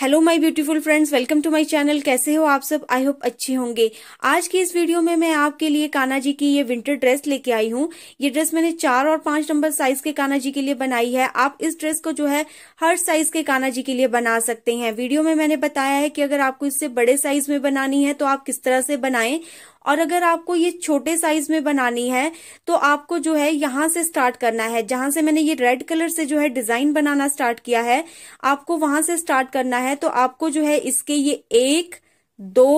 hello my beautiful friends welcome to my channel कैसे हो आप सब आई होप अच्छे होंगे आज की इस वीडियो में मैं आपके लिए काना जी की ये विंटर ड्रेस लेके आई हूँ ये ड्रेस मैंने चार और पांच नंबर साइज के काना जी के लिए बनाई है आप इस ड्रेस को जो है हर साइज के काना जी के लिए बना सकते हैं वीडियो में मैंने बताया है कि अगर आपको इससे बड़े साइज में बनानी है तो आप किस तरह से बनाएं और अगर आपको ये छोटे साइज में बनानी है तो आपको जो है यहां से स्टार्ट करना है जहां से मैंने ये रेड कलर से जो है डिजाइन बनाना स्टार्ट किया है आपको वहां से स्टार्ट करना है तो आपको जो है इसके ये एक दो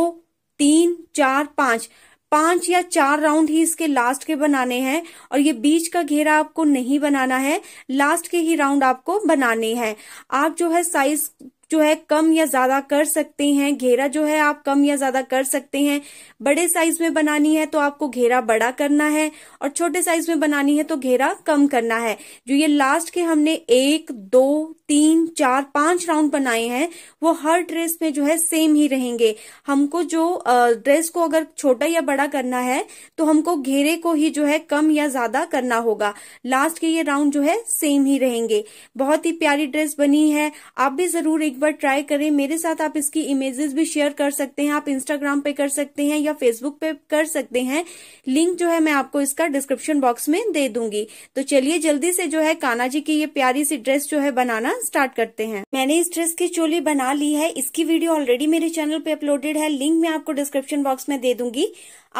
तीन चार पांच पांच या चार राउंड ही इसके लास्ट के बनाने हैं और ये बीच का घेरा आपको नहीं बनाना है लास्ट के ही राउंड आपको बनाने हैं आप जो है साइज जो है कम या ज्यादा कर सकते हैं घेरा जो है आप कम या ज्यादा कर सकते हैं बड़े साइज में बनानी है तो आपको घेरा बड़ा करना है और छोटे साइज में बनानी है तो घेरा कम करना है जो ये लास्ट के हमने एक दो तीन चार पांच राउंड बनाए हैं वो हर ड्रेस में जो है सेम ही रहेंगे हमको जो ड्रेस को अगर छोटा या बड़ा करना है तो हमको घेरे को ही जो है कम या ज्यादा करना होगा लास्ट के ये राउंड जो है सेम ही रहेंगे बहुत ही प्यारी ड्रेस बनी है आप भी जरूर एक बार ट्राई करें मेरे साथ आप इसकी इमेजेस भी शेयर कर सकते हैं आप इंस्टाग्राम पे कर सकते हैं या फेसबुक पे कर सकते हैं लिंक जो है मैं आपको इसका डिस्क्रिप्शन बॉक्स में दे दूंगी तो चलिए जल्दी से जो है काना जी की ये प्यारी सी ड्रेस जो है बनाना स्टार्ट करते हैं मैंने इस ड्रेस की चोली बना ली है इसकी वीडियो ऑलरेडी मेरे चैनल पे अपलोडेड है लिंक मैं आपको डिस्क्रिप्शन बॉक्स में दे दूंगी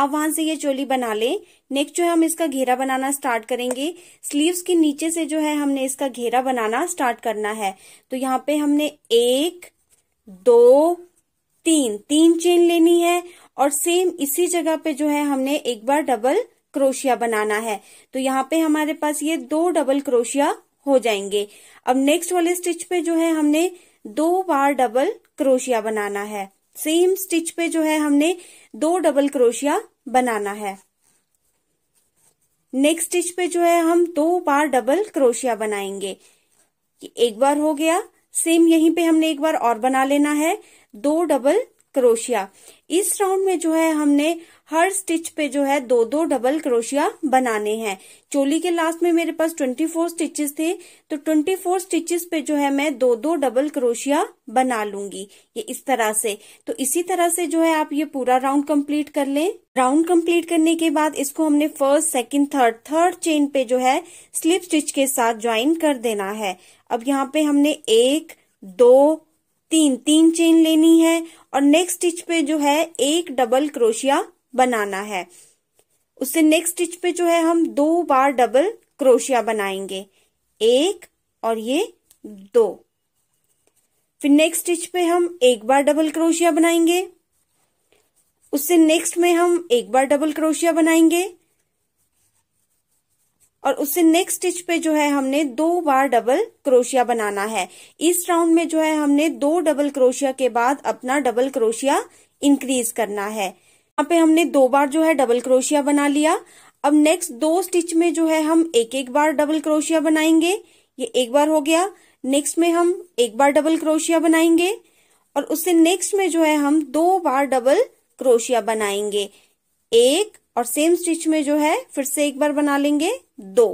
आप वहां से ये चोली बना लें नेक्स्ट जो है हम इसका घेरा बनाना स्टार्ट करेंगे स्लीव्स के नीचे से जो है हमने इसका घेरा बनाना स्टार्ट करना है तो यहाँ पे हमने एक दो तीन तीन चेन लेनी है और सेम इसी जगह पे जो है हमने एक बार डबल क्रोशिया बनाना है तो यहाँ पे हमारे पास ये दो डबल क्रोशिया हो जाएंगे अब नेक्स्ट वाले स्टिच पे जो है हमने दो बार डबल क्रोशिया बनाना है सेम स्टिच पे जो है हमने दो डबल क्रोशिया बनाना है नेक्स्ट स्टिच पे जो है हम दो बार डबल क्रोशिया बनाएंगे एक बार हो गया सेम यहीं पे हमने एक बार और बना लेना है दो डबल क्रोशिया इस राउंड में जो है हमने हर स्टिच पे जो है दो दो डबल क्रोशिया बनाने हैं चोली के लास्ट में मेरे पास ट्वेंटी फोर स्टिचेस थे तो ट्वेंटी फोर स्टिचेस पे जो है मैं दो दो डबल क्रोशिया बना लूंगी ये इस तरह से तो इसी तरह से जो है आप ये पूरा राउंड कंप्लीट कर लें राउंड कंप्लीट करने के बाद इसको हमने first second third third chain पे जो है स्लिप स्टिच के साथ ज्वाइन कर देना है अब यहाँ पे हमने एक दो तीन तीन चेन लेनी है और नेक्स्ट स्टिच पे जो है एक डबल क्रोशिया बनाना है उससे नेक्स्ट स्टिच पे जो है हम दो बार डबल क्रोशिया बनाएंगे एक और ये दो फिर नेक्स्ट स्टिच पे हम एक बार डबल क्रोशिया बनाएंगे उससे नेक्स्ट में हम एक बार डबल क्रोशिया बनाएंगे और उससे नेक्स्ट स्टिच पे जो है हमने दो बार डबल क्रोशिया बनाना है इस राउंड में जो है हमने दो डबल क्रोशिया के बाद अपना डबल क्रोशिया इंक्रीज करना है यहाँ पे हमने दो बार जो है डबल क्रोशिया बना लिया अब नेक्स्ट दो स्टिच में जो है हम एक एक बार डबल क्रोशिया बनाएंगे ये एक बार हो गया नेक्स्ट में हम एक बार डबल क्रोशिया बनाएंगे और उससे नेक्स्ट में जो है हम दो बार डबल क्रोशिया बनाएंगे एक और सेम स्टिच में जो है फिर से एक बार बना लेंगे दो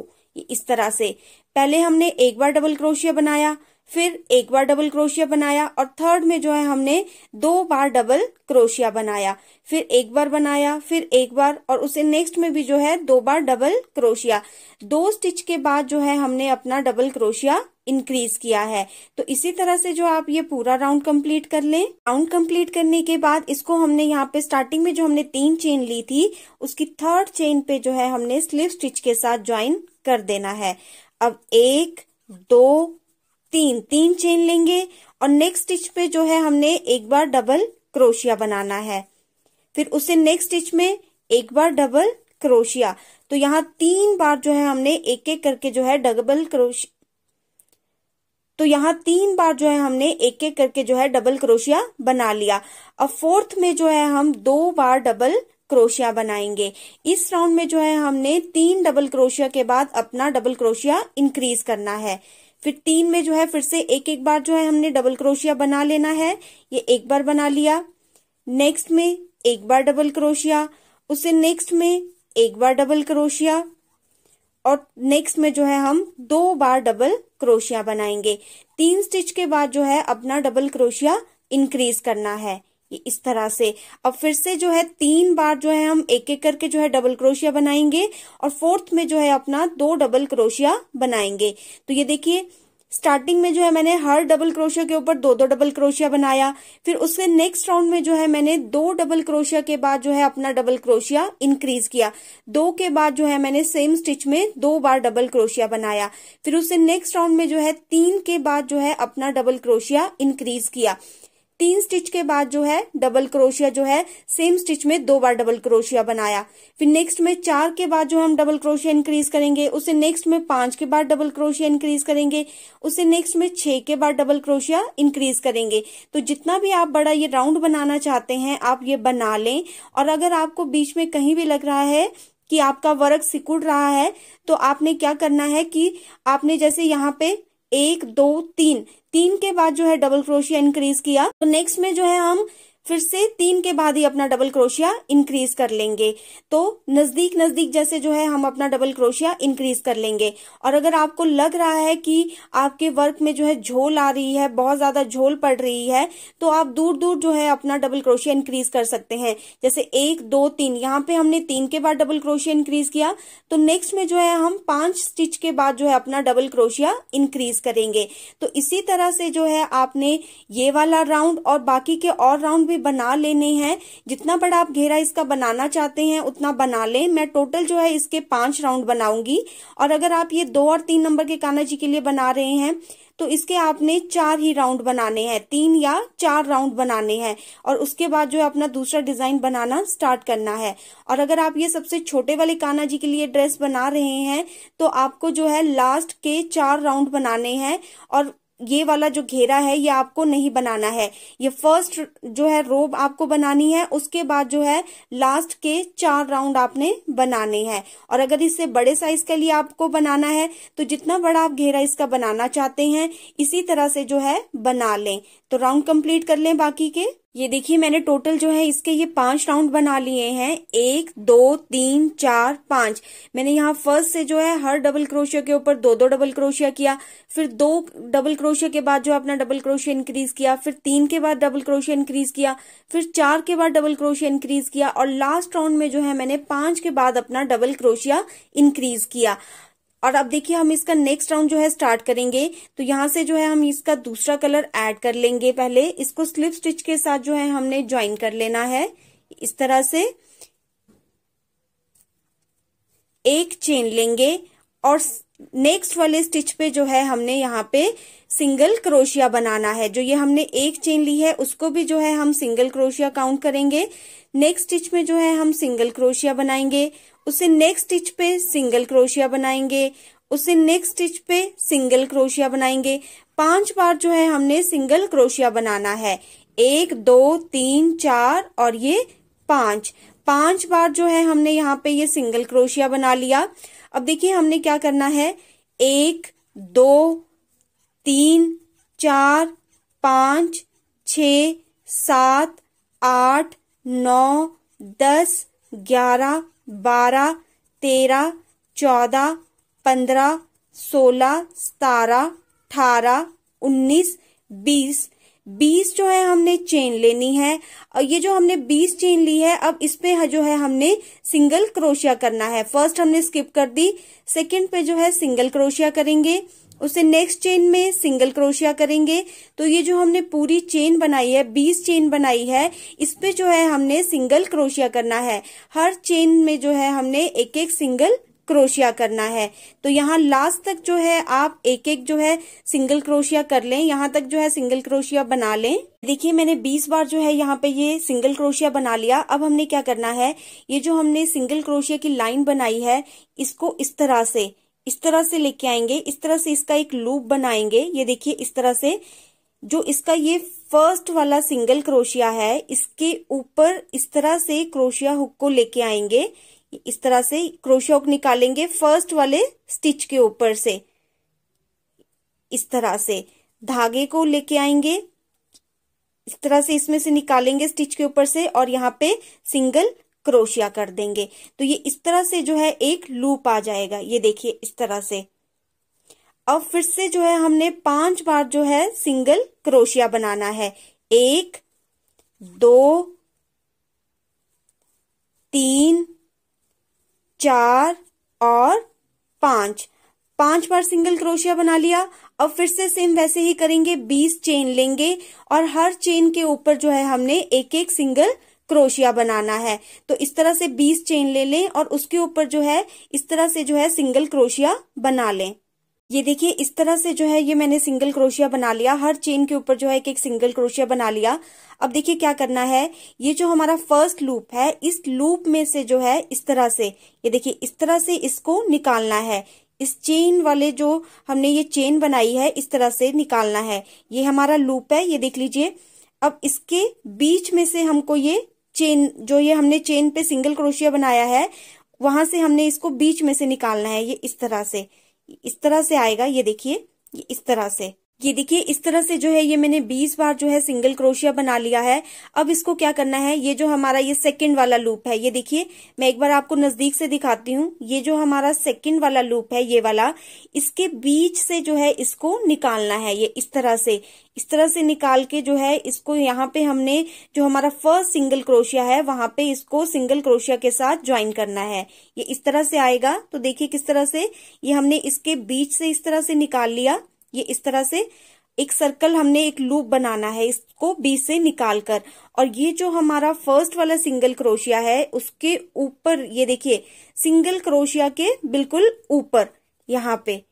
इस तरह से पहले हमने एक बार डबल क्रोशिया बनाया फिर एक बार डबल क्रोशिया बनाया और थर्ड में जो है हमने दो बार डबल क्रोशिया बनाया फिर एक बार बनाया फिर एक बार और उसे नेक्स्ट में भी जो है दो बार डबल क्रोशिया दो स्टिच के बाद जो है हमने अपना डबल क्रोशिया इंक्रीज किया है तो इसी तरह से जो आप ये पूरा राउंड कंप्लीट कर लें राउंड कंप्लीट करने के बाद इसको हमने यहाँ पे स्टार्टिंग में जो हमने तीन चेन ली थी उसकी थर्ड चेन पे जो है हमने स्लिप स्टिच के साथ ज्वाइन कर देना है अब एक दो तीन तीन चेन लेंगे और नेक्स्ट स्टिच पे जो है हमने एक बार डबल क्रोशिया बनाना है फिर उसे नेक्स्ट स्टिच में एक बार डबल क्रोशिया तो यहाँ तीन बार जो है हमने एक एक करके जो है डबल क्रोश तो यहाँ तीन बार जो है हमने एक एक करके जो है डबल क्रोशिया बना लिया अब फोर्थ में जो है हम दो बार डबल क्रोशिया बनाएंगे इस राउंड में जो है हमने तीन डबल क्रोशिया के बाद अपना डबल क्रोशिया इंक्रीज करना है फिर तीन में जो है फिर से एक एक बार जो है हमने डबल क्रोशिया बना लेना है ये एक बार बना लिया नेक्स्ट में एक बार डबल क्रोशिया उससे नेक्स्ट में एक बार डबल क्रोशिया और नेक्स्ट में जो है हम दो बार डबल क्रोशिया बनाएंगे तीन स्टिच के बाद जो है अपना डबल क्रोशिया इंक्रीज करना है इस तरह से अब फिर से जो है तीन बार जो है हम एक एक करके जो है डबल क्रोशिया बनाएंगे और फोर्थ में जो है अपना दो डबल क्रोशिया बनाएंगे तो ये देखिए स्टार्टिंग में जो है मैंने हर डबल क्रोशिया के ऊपर दो दो डबल क्रोशिया बनाया फिर उसके नेक्स्ट राउंड में जो है मैंने दो डबल क्रोशिया के बाद जो है अपना डबल क्रोशिया इंक्रीज किया दो के बाद जो है मैंने सेम स्टिच में दो बार डबल क्रोशिया बनाया फिर उससे नेक्स्ट राउंड में जो है तीन के बाद जो है अपना डबल क्रोशिया इंक्रीज किया तीन स्टिच के बाद जो है डबल क्रोशिया जो है सेम स्टिच में दो बार डबल क्रोशिया बनाया फिर नेक्स्ट में चार के बाद जो हम डबल क्रोशिया इंक्रीज करेंगे उसे नेक्स्ट में पांच के बाद डबल क्रोशिया इंक्रीज करेंगे उसे नेक्स्ट में छह के बाद डबल क्रोशिया इंक्रीज करेंगे तो जितना भी आप बड़ा ये राउंड बनाना चाहते हैं आप ये बना लें और अगर आपको बीच में कहीं भी लग रहा है कि आपका वर्क सिकुड़ रहा है तो आपने क्या करना है कि आपने जैसे यहाँ पे एक दो तीन तीन के बाद जो है डबल क्रोशिया इंक्रीज किया तो नेक्स्ट में जो है हम फिर से तीन के बाद ही अपना डबल क्रोशिया इंक्रीज कर लेंगे तो नजदीक नजदीक जैसे जो है हम अपना डबल क्रोशिया इंक्रीज कर लेंगे और अगर आपको लग रहा है कि आपके वर्क में जो है झोल आ रही है बहुत ज्यादा झोल पड़ रही है तो आप दूर दूर जो है अपना डबल क्रोशिया इंक्रीज कर सकते हैं जैसे एक दो तीन यहाँ पे हमने तीन के बाद डबल क्रोशिया इंक्रीज किया तो नेक्स्ट में जो है हम पांच स्टिच के बाद जो है अपना डबल क्रोशिया इंक्रीज करेंगे तो इसी तरह से जो है आपने ये वाला राउंड और बाकी के और राउंड भी भी बना लेने हैं जितना बड़ा आप घेरा इसका बनाना चाहते हैं उतना बना लें मैं टोटल जो है इसके पांच राउंड बनाऊंगी और अगर आप ये दो और तीन नंबर के काना जी के लिए बना रहे हैं तो इसके आपने चार ही राउंड बनाने हैं तीन या चार राउंड बनाने हैं और उसके बाद जो है अपना दूसरा डिजाइन बनाना स्टार्ट करना है और अगर आप ये सबसे छोटे वाले काना जी के लिए ड्रेस बना रहे हैं तो आपको जो है लास्ट के चार राउंड बनाने हैं और ये वाला जो घेरा है ये आपको नहीं बनाना है ये फर्स्ट जो है रोब आपको बनानी है उसके बाद जो है लास्ट के चार राउंड आपने बनाने हैं और अगर इससे बड़े साइज के लिए आपको बनाना है तो जितना बड़ा आप घेरा इसका बनाना चाहते हैं इसी तरह से जो है बना लें तो राउंड कंप्लीट कर लें बाकी के ये देखिए मैंने टोटल जो है इसके ये पांच राउंड बना लिए हैं एक दो तीन चार पांच मैंने यहाँ फर्स्ट से जो है हर डबल क्रोशिया के ऊपर दो दो डबल क्रोशिया किया फिर दो डबल क्रोशिया के बाद जो अपना डबल क्रोशिया इंक्रीज किया फिर तीन के बाद डबल क्रोशिया इंक्रीज किया फिर चार के बाद डबल क्रोशिया इंक्रीज किया और लास्ट राउंड में जो है मैंने पांच के बाद अपना डबल क्रोशिया इंक्रीज किया और अब देखिए हम इसका नेक्स्ट राउंड जो है स्टार्ट करेंगे तो यहाँ से जो है हम इसका दूसरा कलर ऐड कर लेंगे पहले इसको स्लिप स्टिच के साथ जो है हमने ज्वाइन कर लेना है इस तरह से एक चेन लेंगे और नेक्स्ट वाले स्टिच पे जो है हमने यहाँ पे सिंगल क्रोशिया बनाना है जो ये हमने एक चेन ली है उसको भी जो है हम सिंगल क्रोशिया काउंट करेंगे नेक्स्ट स्टिच में जो है हम सिंगल क्रोशिया बनाएंगे उसे नेक्स्ट स्टिच पे सिंगल क्रोशिया बनाएंगे उसे नेक्स्ट स्टिच पे सिंगल क्रोशिया बनाएंगे पांच बार जो है हमने सिंगल क्रोशिया बनाना है एक दो तीन चार और ये पांच पांच बार जो है हमने यहाँ पे ये सिंगल क्रोशिया बना लिया अब देखिए हमने क्या करना है एक दो तीन चार पांच छ सात आठ नौ दस ग्यारह बारह तेरह चौदह पंद्रह सोलह सतारह अठारह उन्नीस बीस बीस जो है हमने चेन लेनी है और ये जो हमने बीस चेन ली है अब पे जो है हमने सिंगल क्रोशिया करना है फर्स्ट हमने स्किप कर दी सेकंड पे जो है सिंगल क्रोशिया करेंगे उसे नेक्स्ट चेन में सिंगल क्रोशिया करेंगे तो ये जो हमने पूरी चेन बनाई है बीस चेन बनाई है इस पे जो है हमने सिंगल क्रोशिया करना है हर चेन में जो है हमने एक एक सिंगल क्रोशिया करना है तो यहाँ लास्ट तक जो है आप एक एक जो है सिंगल क्रोशिया कर लें यहाँ तक जो है सिंगल क्रोशिया बना लें देखिए मैंने 20 बार जो है यहाँ पे ये सिंगल क्रोशिया बना लिया अब हमने क्या करना है ये जो हमने सिंगल क्रोशिया की लाइन बनाई है इसको इस तरह से इस तरह से लेके आएंगे इस तरह से इसका एक लूप बनाएंगे ये देखिए इस तरह से जो इसका ये फर्स्ट वाला सिंगल क्रोशिया है इसके ऊपर इस तरह से क्रोशिया हुक को लेके आएंगे इस तरह से क्रोशिया हुक निकालेंगे फर्स्ट वाले स्टिच के ऊपर से इस तरह से धागे को लेके आएंगे इस तरह से इसमें से निकालेंगे स्टिच के ऊपर से और यहाँ पे सिंगल क्रोशिया कर देंगे तो ये इस तरह से जो है एक लूप आ जाएगा ये देखिए इस तरह से अब फिर से जो है हमने पांच बार जो है सिंगल क्रोशिया बनाना है एक दो तीन चार और पांच पांच बार सिंगल क्रोशिया बना लिया अब फिर से सेम वैसे ही करेंगे बीस चेन लेंगे और हर चेन के ऊपर जो है हमने एक एक सिंगल क्रोशिया बनाना है तो इस तरह से 20 चेन ले लें और उसके ऊपर जो है इस तरह से जो है सिंगल क्रोशिया बना लें ये देखिए इस तरह से जो है ये मैंने सिंगल क्रोशिया बना लिया हर चेन के ऊपर जो है एक एक सिंगल क्रोशिया बना लिया अब देखिए क्या करना है ये जो हमारा फर्स्ट लूप है इस लूप में से जो है इस तरह से ये देखिए इस तरह से इसको निकालना है इस चेन वाले जो हमने ये चेन बनाई है इस तरह से निकालना है ये हमारा लूप है ये देख लीजिए अब इसके बीच में से हमको ये चेन जो ये हमने चेन पे सिंगल क्रोशिया बनाया है वहां से हमने इसको बीच में से निकालना है ये इस तरह से इस तरह से आएगा ये देखिए ये इस तरह से ये देखिए इस तरह से जो है ये मैंने 20 बार जो है सिंगल क्रोशिया बना लिया है अब इसको क्या करना है ये जो हमारा ये सेकंड वाला लूप है ये देखिए मैं एक बार आपको नजदीक से दिखाती हूँ ये जो हमारा सेकंड वाला लूप है ये वाला इसके बीच से जो है इसको निकालना है ये इस तरह से इस तरह से निकाल के जो है इसको यहाँ पे हमने जो हमारा फर्स्ट सिंगल क्रोशिया है वहां पे इसको सिंगल क्रोशिया के साथ ज्वाइन करना है ये इस तरह से आएगा तो देखिए किस तरह से ये हमने इसके बीच से इस तरह से निकाल लिया ये इस तरह से एक सर्कल हमने एक लूप बनाना है इसको बीच से निकाल कर और ये जो हमारा फर्स्ट वाला सिंगल क्रोशिया है उसके ऊपर ये देखिए सिंगल क्रोशिया के बिल्कुल ऊपर यहाँ पे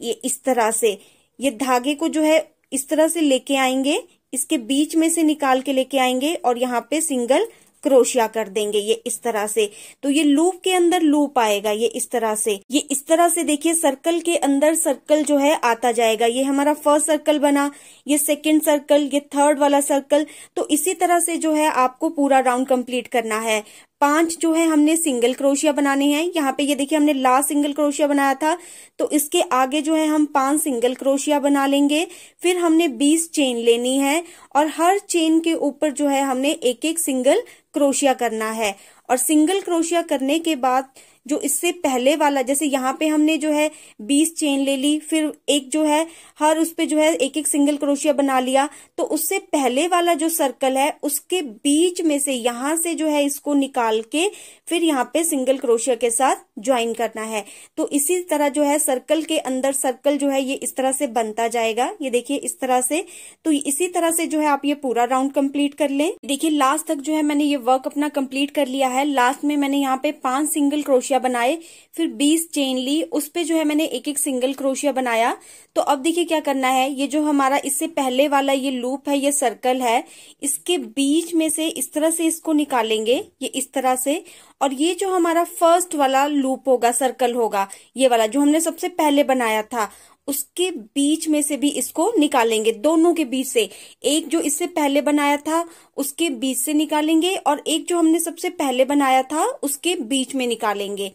ये इस तरह से ये धागे को जो है इस तरह से लेके आएंगे इसके बीच में से निकाल के लेके आएंगे और यहाँ पे सिंगल क्रोशिया कर देंगे ये इस तरह से तो ये लूप के अंदर लूप आएगा ये इस तरह से ये इस तरह से देखिए सर्कल के अंदर सर्कल जो है आता जाएगा ये हमारा फर्स्ट सर्कल बना ये सेकेंड सर्कल ये थर्ड वाला सर्कल तो इसी तरह से जो है आपको पूरा राउंड कंप्लीट करना है पांच जो है हमने सिंगल क्रोशिया बनाने हैं यहाँ पे ये देखिए हमने लास्ट सिंगल क्रोशिया बनाया था तो इसके आगे जो है हम पांच सिंगल क्रोशिया बना लेंगे फिर हमने बीस चेन लेनी है और हर चेन के ऊपर जो है हमने एक एक सिंगल क्रोशिया करना है और सिंगल क्रोशिया करने के बाद जो इससे पहले वाला जैसे यहाँ पे हमने जो है बीस चेन ले ली फिर एक जो है हर उस पर जो है एक एक सिंगल क्रोशिया बना लिया तो उससे पहले वाला जो सर्कल है उसके बीच में से यहां से जो है इसको निकाल के फिर यहाँ पे सिंगल क्रोशिया के साथ ज्वाइन करना है तो इसी तरह जो है सर्कल के अंदर सर्कल जो है ये इस तरह से बनता जाएगा ये देखिए इस तरह से तो इसी तरह से जो है आप ये पूरा राउंड कंप्लीट कर लें देखिए लास्ट तक जो है मैंने ये वर्क अपना कंप्लीट कर लिया है लास्ट में मैंने यहाँ पे पांच सिंगल क्रोशिया क्रोशिया बनाए फिर बीस चेन ली उस पर जो है मैंने एक एक सिंगल क्रोशिया बनाया तो अब देखिए क्या करना है ये जो हमारा इससे पहले वाला ये लूप है ये सर्कल है इसके बीच में से इस तरह से इसको निकालेंगे ये इस तरह से और ये जो हमारा फर्स्ट वाला लूप होगा सर्कल होगा ये वाला जो हमने सबसे पहले बनाया था उसके बीच में से भी इसको निकालेंगे दोनों के बीच से एक जो इससे पहले बनाया था उसके बीच से निकालेंगे और एक जो हमने सबसे पहले बनाया था उसके बीच में निकालेंगे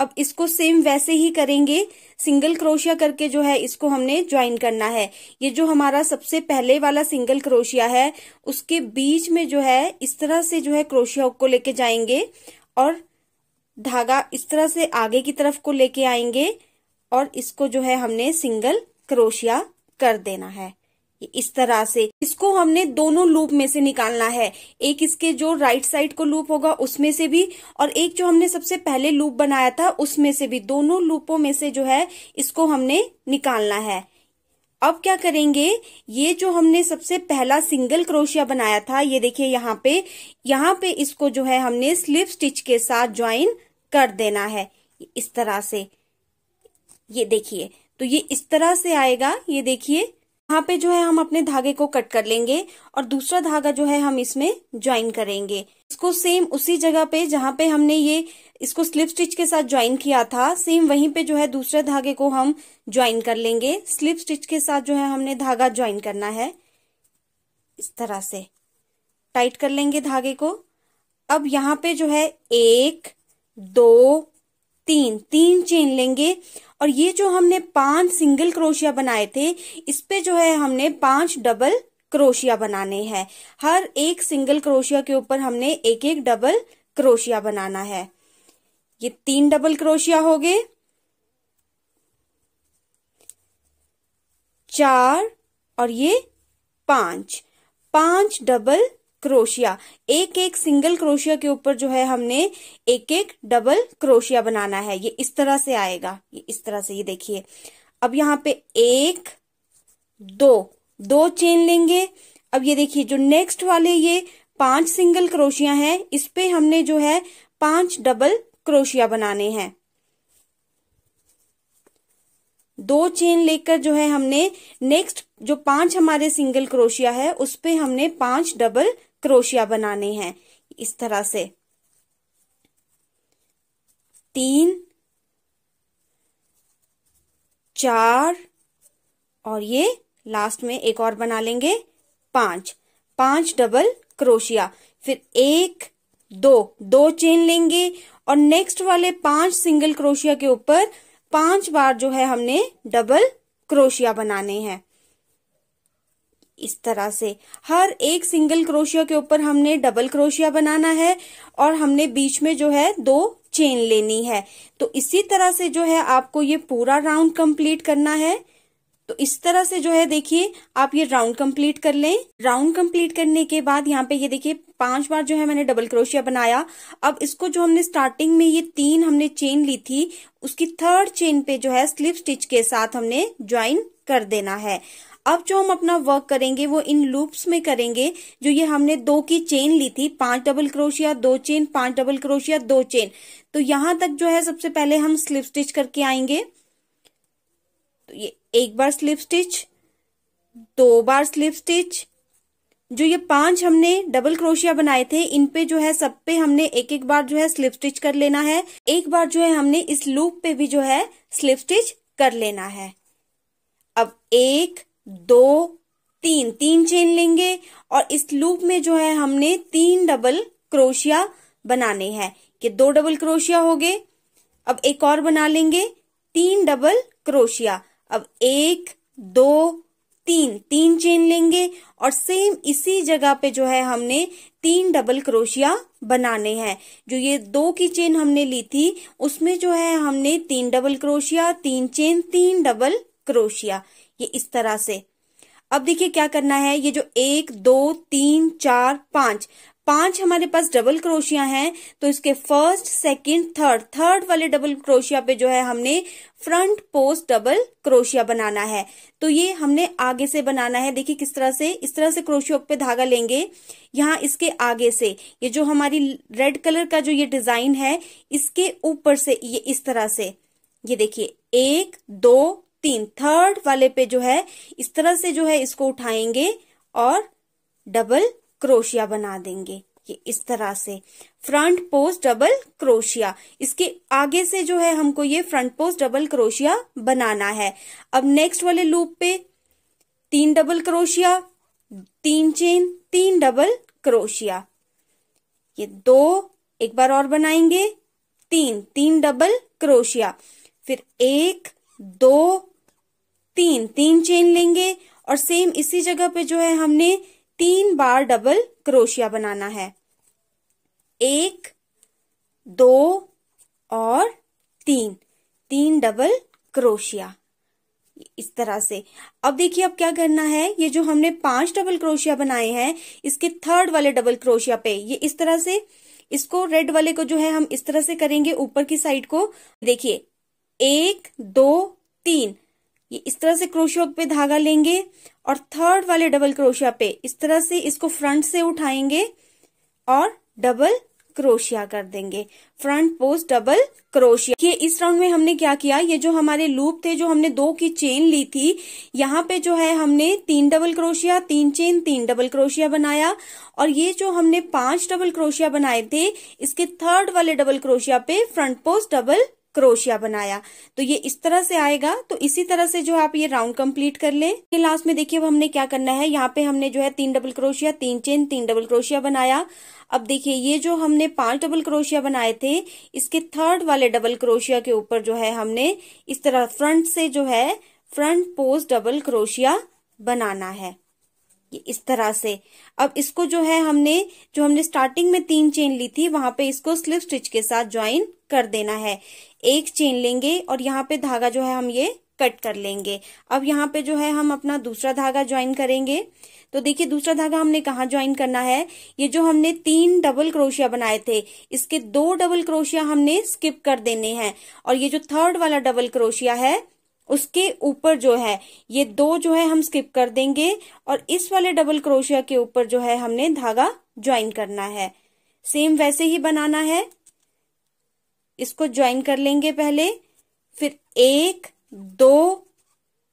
अब इसको सेम वैसे ही करेंगे सिंगल क्रोशिया करके जो है इसको हमने ज्वाइन करना है ये जो हमारा सबसे पहले वाला सिंगल क्रोशिया है उसके बीच में जो है इस तरह से जो है क्रोशिया को लेके जाएंगे और धागा इस तरह से आगे की तरफ को लेके आएंगे और इसको जो है हमने सिंगल क्रोशिया कर देना है इस तरह से इसको हमने दोनों लूप में से निकालना है एक इसके जो राइट साइड को लूप होगा उसमें से भी और एक जो हमने सबसे पहले लूप बनाया था उसमें से भी दोनों लूपों में से जो है इसको हमने निकालना है अब क्या करेंगे ये जो हमने सबसे पहला सिंगल क्रोशिया बनाया था ये देखिए यहाँ पे यहाँ पे इसको जो है हमने स्लिप स्टिच के साथ ज्वाइन कर देना है इस तरह से ये देखिए तो ये इस तरह से आएगा ये देखिए यहाँ पे जो है हम अपने धागे को कट कर लेंगे और दूसरा धागा जो है हम इसमें ज्वाइन करेंगे इसको सेम उसी जगह पे जहाँ पे हमने ये इसको स्लिप स्टिच के साथ ज्वाइन किया था सेम वहीं पे जो है दूसरे धागे को हम ज्वाइन कर लेंगे स्लिप स्टिच के साथ जो है हमने धागा ज्वाइन करना है इस तरह से टाइट कर लेंगे धागे को अब यहाँ पे जो है एक दो तीन तीन चेन लेंगे और ये जो हमने पांच सिंगल क्रोशिया बनाए थे इस पे जो है हमने पांच डबल क्रोशिया बनाने हैं हर एक सिंगल क्रोशिया के ऊपर हमने एक एक डबल क्रोशिया बनाना है ये तीन डबल क्रोशिया हो गए चार और ये पांच पांच डबल क्रोशिया एक एक सिंगल क्रोशिया के ऊपर जो है हमने एक एक डबल क्रोशिया बनाना है ये इस तरह से आएगा ये इस तरह से ये देखिए अब यहाँ पे एक दो दो चेन लेंगे अब ये देखिए जो नेक्स्ट वाले ये पांच सिंगल क्रोशिया हैं इस पे हमने जो है पांच डबल क्रोशिया बनाने हैं दो चेन लेकर जो है हमने नेक्स्ट जो पांच हमारे सिंगल क्रोशिया है उस पे हमने पांच डबल क्रोशिया बनाने हैं इस तरह से तीन चार और ये लास्ट में एक और बना लेंगे पांच पांच डबल क्रोशिया फिर एक दो दो चेन लेंगे और नेक्स्ट वाले पांच सिंगल क्रोशिया के ऊपर पांच बार जो है हमने डबल क्रोशिया बनाने हैं इस तरह से हर एक सिंगल क्रोशिया के ऊपर हमने डबल क्रोशिया बनाना है और हमने बीच में जो है दो चेन लेनी है तो इसी तरह से जो है आपको ये पूरा राउंड कंप्लीट करना है तो इस तरह से जो है देखिए आप ये राउंड कंप्लीट कर लें राउंड कंप्लीट करने के बाद यहाँ पे ये देखिए पांच बार जो है मैंने डबल क्रोशिया बनाया अब इसको जो हमने स्टार्टिंग में ये तीन हमने चेन ली थी उसकी थर्ड चेन पे जो है स्लिप स्टिच के साथ हमने ज्वाइन कर देना है अब जो हम अपना वर्क करेंगे वो इन लूप्स में करेंगे जो ये हमने दो की चेन ली थी पांच डबल क्रोशिया दो चेन पांच डबल क्रोशिया दो चेन तो यहां तक जो है सबसे पहले हम स्लिप स्टिच करके आएंगे तो ये एक बार स्लिप स्टिच दो बार स्लिप स्टिच जो ये पांच हमने डबल क्रोशिया बनाए थे इन पे जो है सब पे हमने एक एक बार जो है स्लिप स्टिच कर लेना है एक बार जो है हमने इस लूप पे भी जो है स्लिप स्टिच कर लेना है अब एक दो तीन तीन चेन लेंगे और इस लूप में जो है हमने तीन डबल क्रोशिया बनाने हैं कि दो डबल क्रोशिया हो गए अब एक और बना लेंगे तीन डबल क्रोशिया अब एक दो तीन तीन चेन लेंगे और सेम इसी जगह पे जो है हमने तीन डबल क्रोशिया बनाने हैं जो ये दो की चेन हमने ली थी उसमें जो है हमने तीन डबल क्रोशिया तीन चेन तीन डबल क्रोशिया ये इस तरह से अब देखिए क्या करना है ये जो एक दो तीन चार पांच पांच हमारे पास डबल क्रोशिया हैं तो इसके फर्स्ट सेकंड थर्ड थर्ड वाले डबल क्रोशिया पे जो है हमने फ्रंट पोस्ट डबल क्रोशिया बनाना है तो ये हमने आगे से बनाना है देखिए किस तरह से इस तरह से क्रोशिया पे धागा लेंगे यहाँ इसके आगे से ये जो हमारी रेड कलर का जो ये डिजाइन है इसके ऊपर से ये इस तरह से ये देखिए एक दो तीन थर्ड वाले पे जो है इस तरह से जो है इसको उठाएंगे और डबल क्रोशिया बना देंगे ये इस तरह से फ्रंट पोस्ट डबल क्रोशिया इसके आगे से जो है हमको ये फ्रंट पोस्ट डबल क्रोशिया बनाना है अब नेक्स्ट वाले लूप पे तीन डबल क्रोशिया तीन चेन तीन डबल क्रोशिया ये दो एक बार और बनाएंगे तीन तीन डबल क्रोशिया फिर एक दो तीन तीन चेन लेंगे और सेम इसी जगह पे जो है हमने तीन बार डबल क्रोशिया बनाना है एक दो और तीन तीन डबल क्रोशिया इस तरह से अब देखिए अब क्या करना है ये जो हमने पांच डबल क्रोशिया बनाए हैं इसके थर्ड वाले डबल क्रोशिया पे ये इस तरह से इसको रेड वाले को जो है हम इस तरह से करेंगे ऊपर की साइड को देखिए एक दो तीन ये इस तरह से क्रोशिया पे धागा लेंगे और थर्ड वाले डबल क्रोशिया पे इस तरह से इसको फ्रंट से उठाएंगे और डबल क्रोशिया कर देंगे फ्रंट पोस्ट डबल क्रोशिया ये इस राउंड में हमने क्या किया ये जो हमारे लूप थे जो हमने दो की चेन ली थी यहाँ पे जो है हमने तीन डबल क्रोशिया तीन चेन तीन डबल क्रोशिया बनाया और ये जो हमने पांच डबल क्रोशिया बनाए थे इसके थर्ड वाले डबल क्रोशिया पे फ्रंट पोस्ट डबल क्रोशिया बनाया तो ये इस तरह से आएगा तो इसी तरह से जो आप ये राउंड कंप्लीट कर लें लास्ट में देखिए अब हमने क्या करना है यहाँ पे हमने जो है तीन डबल क्रोशिया तीन चेन तीन डबल क्रोशिया बनाया अब देखिए ये जो हमने पांच डबल क्रोशिया बनाए थे इसके थर्ड वाले डबल क्रोशिया के ऊपर जो है हमने इस तरह फ्रंट से जो है फ्रंट पोस्ट डबल क्रोशिया बनाना है इस तरह से अब इसको जो है हमने जो हमने स्टार्टिंग में तीन चेन ली थी वहां पे इसको स्लिप स्टिच के साथ ज्वाइन कर देना है एक चेन लेंगे और यहाँ पे धागा जो है हम ये कट कर लेंगे अब यहाँ पे जो है हम अपना दूसरा धागा ज्वाइन करेंगे तो देखिए दूसरा धागा हमने कहा ज्वाइन करना है ये जो हमने तीन डबल क्रोशिया बनाए थे इसके दो डबल क्रोशिया हमने स्किप कर देने हैं और ये जो थर्ड वाला डबल क्रोशिया है उसके ऊपर जो है ये दो जो है हम स्किप कर देंगे और इस वाले डबल क्रोशिया के ऊपर जो है हमने धागा ज्वाइन करना है सेम वैसे ही बनाना है इसको ज्वाइन कर लेंगे पहले फिर एक दो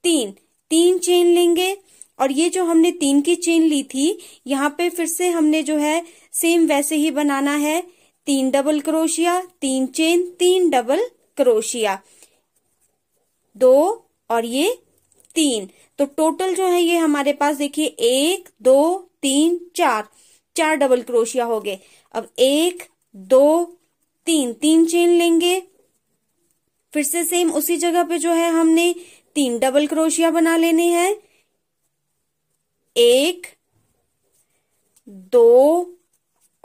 तीन तीन चेन लेंगे और ये जो हमने तीन की चेन ली थी यहाँ पे फिर से हमने जो है सेम वैसे ही बनाना है तीन डबल क्रोशिया तीन चेन तीन डबल क्रोशिया दो और ये तीन तो टोटल जो है ये हमारे पास देखिए एक दो तीन चार चार डबल क्रोशिया हो गए अब एक दो तीन तीन चेन लेंगे फिर से सेम उसी जगह पे जो है हमने तीन डबल क्रोशिया बना लेने हैं एक दो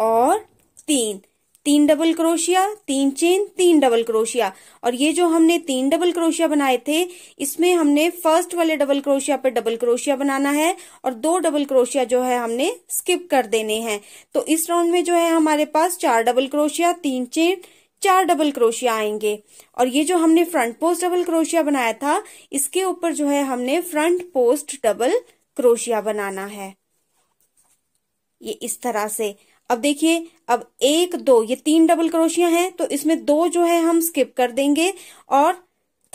और तीन तीन डबल क्रोशिया तीन चेन तीन डबल क्रोशिया और ये जो हमने तीन डबल क्रोशिया बनाए थे इसमें हमने फर्स्ट वाले डबल क्रोशिया पे डबल क्रोशिया बनाना है और दो डबल क्रोशिया जो है हमने स्किप कर देने हैं तो इस राउंड में जो है हमारे पास चार डबल क्रोशिया तीन चेन चार डबल क्रोशिया आएंगे और ये जो हमने फ्रंट पोस्ट डबल क्रोशिया बनाया था इसके ऊपर जो है हमने फ्रंट पोस्ट डबल क्रोशिया बनाना है ये इस तरह से अब देखिए अब एक दो ये तीन डबल क्रोशिया हैं तो इसमें दो जो है हम स्किप कर देंगे और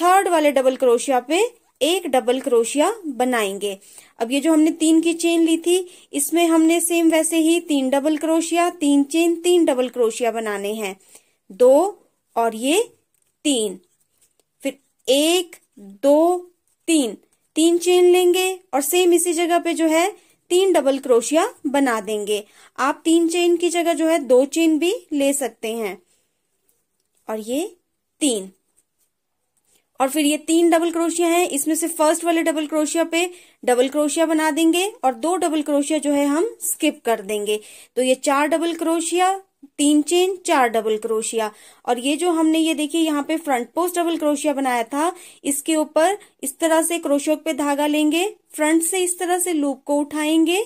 थर्ड वाले डबल क्रोशिया पे एक डबल क्रोशिया बनाएंगे अब ये जो हमने तीन की चेन ली थी इसमें हमने सेम वैसे ही तीन डबल क्रोशिया तीन चेन तीन डबल क्रोशिया बनाने हैं दो और ये तीन फिर एक दो तीन तीन चेन लेंगे और सेम इसी जगह पे जो है तीन डबल क्रोशिया बना देंगे आप तीन चेन की जगह जो है दो चेन भी ले सकते हैं और ये तीन और फिर ये तीन डबल क्रोशिया है इसमें से फर्स्ट वाले डबल क्रोशिया पे डबल क्रोशिया बना देंगे और दो डबल क्रोशिया जो है हम स्किप कर देंगे तो ये चार डबल क्रोशिया तीन चेन चार डबल क्रोशिया और ये जो हमने ये देखिए यहाँ पे फ्रंट पोस्ट डबल क्रोशिया बनाया था इसके ऊपर इस तरह से क्रोशियो पे धागा लेंगे फ्रंट से इस तरह से लूप को उठाएंगे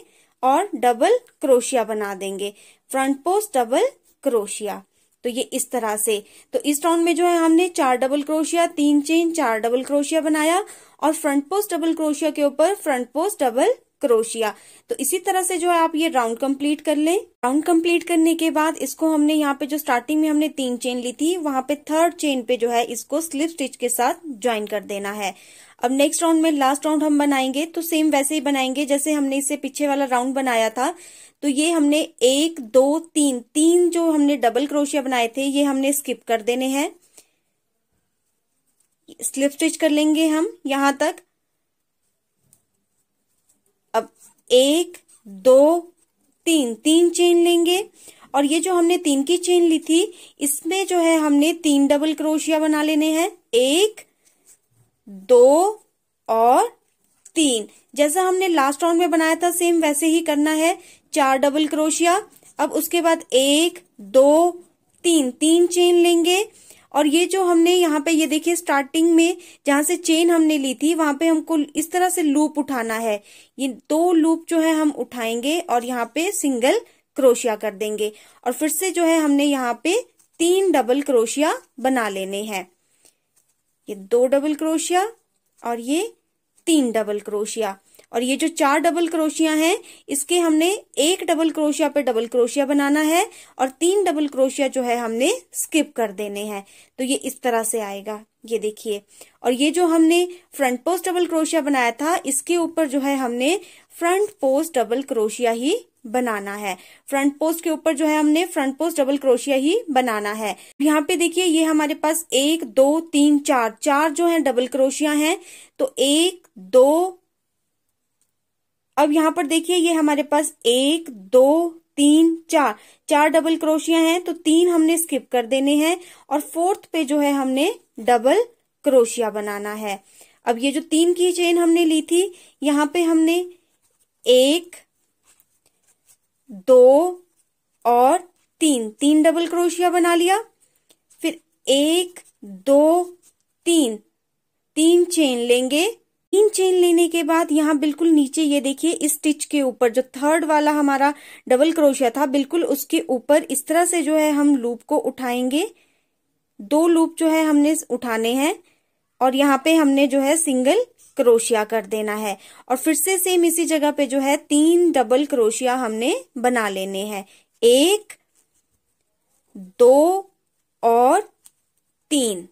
और डबल क्रोशिया बना देंगे फ्रंट पोस्ट डबल क्रोशिया तो ये इस तरह से तो इस राउंड में जो है हमने चार डबल क्रोशिया तीन चेन चार डबल क्रोशिया बनाया और फ्रंट पोस्ट डबल क्रोशिया के ऊपर फ्रंट पोस्ट डबल क्रोशिया तो इसी तरह से जो है आप ये राउंड कंप्लीट कर लें राउंड कंप्लीट करने के बाद इसको हमने यहाँ पे जो स्टार्टिंग में हमने तीन चेन ली थी वहां पे थर्ड चेन पे जो है इसको स्लिप स्टिच के साथ ज्वाइन कर देना है अब नेक्स्ट राउंड में लास्ट राउंड हम बनाएंगे तो सेम वैसे ही बनाएंगे जैसे हमने इससे पीछे वाला राउंड बनाया था तो ये हमने एक दो तीन तीन जो हमने डबल क्रोशिया बनाए थे ये हमने स्किप कर देने हैं स्लिप स्टिच कर लेंगे हम यहां तक एक दो तीन तीन चेन लेंगे और ये जो हमने तीन की चेन ली थी इसमें जो है हमने तीन डबल क्रोशिया बना लेने हैं एक दो और तीन जैसा हमने लास्ट राउंड में बनाया था सेम वैसे ही करना है चार डबल क्रोशिया अब उसके बाद एक दो तीन तीन चेन लेंगे और ये जो हमने यहाँ पे ये देखिए स्टार्टिंग में जहां से चेन हमने ली थी वहां पे हमको इस तरह से लूप उठाना है ये दो लूप जो है हम उठाएंगे और यहाँ पे सिंगल क्रोशिया कर देंगे और फिर से जो है हमने यहाँ पे तीन डबल क्रोशिया बना लेने हैं ये दो डबल क्रोशिया और ये तीन डबल क्रोशिया और ये जो चार डबल क्रोशिया हैं इसके हमने एक डबल क्रोशिया पे डबल क्रोशिया बनाना है और तीन डबल क्रोशिया जो है हमने स्किप कर देने हैं तो ये इस तरह से आएगा ये देखिए और ये जो हमने फ्रंट पोस्ट डबल क्रोशिया बनाया था इसके ऊपर जो है हमने फ्रंट पोस्ट डबल क्रोशिया ही बनाना है फ्रंट पोस्ट के ऊपर जो है हमने फ्रंट पोस्ट डबल क्रोशिया ही बनाना है यहाँ पे देखिए ये हमारे पास एक दो तीन चार चार जो है डबल क्रोशिया हैं तो एक दो अब यहाँ पर देखिए ये हमारे पास एक दो तीन चार चार डबल क्रोशिया हैं तो तीन हमने स्किप कर देने हैं और फोर्थ पे जो है हमने डबल क्रोशिया बनाना है अब ये जो तीन की चेन हमने ली थी यहाँ पे हमने एक दो और तीन तीन डबल क्रोशिया बना लिया फिर एक दो तीन तीन चेन लेंगे तीन चेन लेने के बाद यहाँ बिल्कुल नीचे ये देखिए इस स्टिच के ऊपर जो थर्ड वाला हमारा डबल क्रोशिया था बिल्कुल उसके ऊपर इस तरह से जो है हम लूप को उठाएंगे दो लूप जो है हमने उठाने हैं और यहाँ पे हमने जो है सिंगल क्रोशिया कर देना है और फिर से सेम इसी जगह पे जो है तीन डबल क्रोशिया हमने बना लेने हैं एक दो और तीन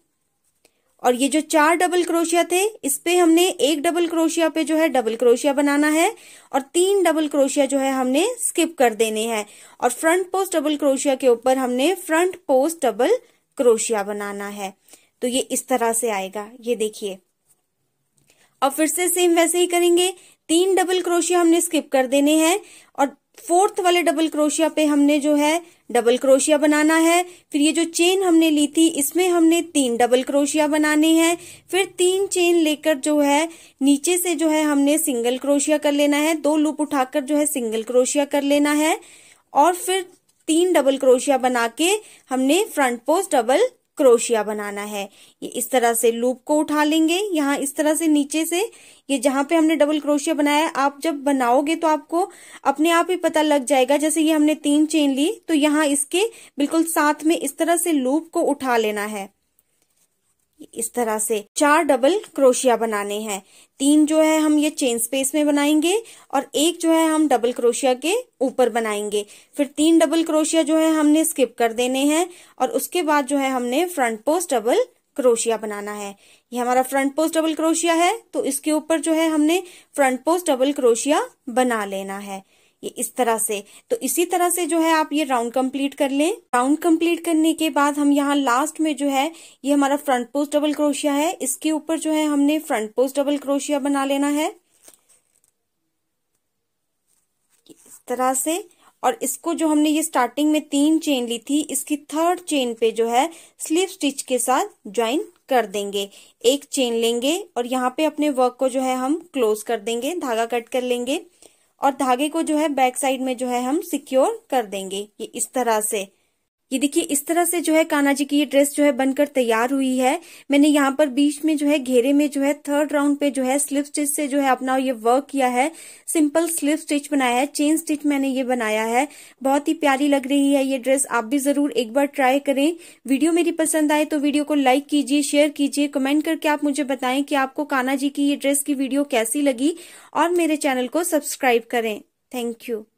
और ये जो चार डबल क्रोशिया थे इस पे हमने एक डबल क्रोशिया पे जो है डबल क्रोशिया बनाना है और तीन डबल क्रोशिया जो है हमने स्किप कर देने हैं और फ्रंट पोस्ट डबल क्रोशिया के ऊपर हमने फ्रंट पोस्ट डबल क्रोशिया बनाना है तो ये इस तरह से आएगा ये देखिए अब फिर से सेम वैसे ही करेंगे तीन डबल क्रोशिया हमने स्किप कर देने हैं और फोर्थ वाले डबल क्रोशिया पे हमने जो है डबल क्रोशिया बनाना है फिर ये जो चेन हमने ली थी इसमें हमने तीन डबल क्रोशिया बनाने हैं फिर तीन चेन लेकर जो है नीचे से जो है हमने सिंगल क्रोशिया कर लेना है दो लूप उठाकर जो है सिंगल क्रोशिया कर लेना है और फिर तीन डबल क्रोशिया बना के हमने फ्रंट पोस्ट डबल क्रोशिया बनाना है ये इस तरह से लूप को उठा लेंगे यहाँ इस तरह से नीचे से ये जहां पे हमने डबल क्रोशिया बनाया आप जब बनाओगे तो आपको अपने आप ही पता लग जाएगा जैसे ये हमने तीन चेन ली तो यहाँ इसके बिल्कुल साथ में इस तरह से लूप को उठा लेना है इस तरह से चार डबल क्रोशिया बनाने हैं तीन जो है हम ये चेन स्पेस में बनाएंगे और एक जो है हम डबल क्रोशिया के ऊपर बनाएंगे फिर तीन डबल क्रोशिया जो है हमने स्किप कर देने हैं और उसके बाद जो है हमने फ्रंट पोस्ट डबल क्रोशिया बनाना है ये हमारा फ्रंट पोस्ट डबल क्रोशिया है तो इसके ऊपर जो है हमने फ्रंट पोस्ट डबल क्रोशिया बना लेना है ये इस तरह से तो इसी तरह से जो है आप ये राउंड कंप्लीट कर लें राउंड कंप्लीट करने के बाद हम यहाँ लास्ट में जो है ये हमारा फ्रंट पोस्ट डबल क्रोशिया है इसके ऊपर जो है हमने फ्रंट पोस्ट डबल क्रोशिया बना लेना है इस तरह से और इसको जो हमने ये स्टार्टिंग में तीन चेन ली थी इसकी थर्ड चेन पे जो है स्लीव स्टिच के साथ ज्वाइन कर देंगे एक चेन लेंगे और यहाँ पे अपने वर्क को जो है हम क्लोज कर देंगे धागा कट कर लेंगे और धागे को जो है बैक साइड में जो है हम सिक्योर कर देंगे ये इस तरह से ये देखिए इस तरह से जो है कान्हा जी की ये ड्रेस जो है बनकर तैयार हुई है मैंने यहाँ पर बीच में जो है घेरे में जो है थर्ड राउंड पे जो है स्लिप स्टिच से जो है अपना ये वर्क किया है सिंपल स्लिप स्टिच बनाया है चेन स्टिच मैंने ये बनाया है बहुत ही प्यारी लग रही है ये ड्रेस आप भी जरूर एक बार ट्राई करें वीडियो मेरी पसंद आए तो वीडियो को लाइक कीजिए शेयर कीजिए कमेंट करके आप मुझे बताएं कि आपको कान्हा जी की ये ड्रेस की वीडियो कैसी लगी और मेरे चैनल को सब्सक्राइब करें थैंक यू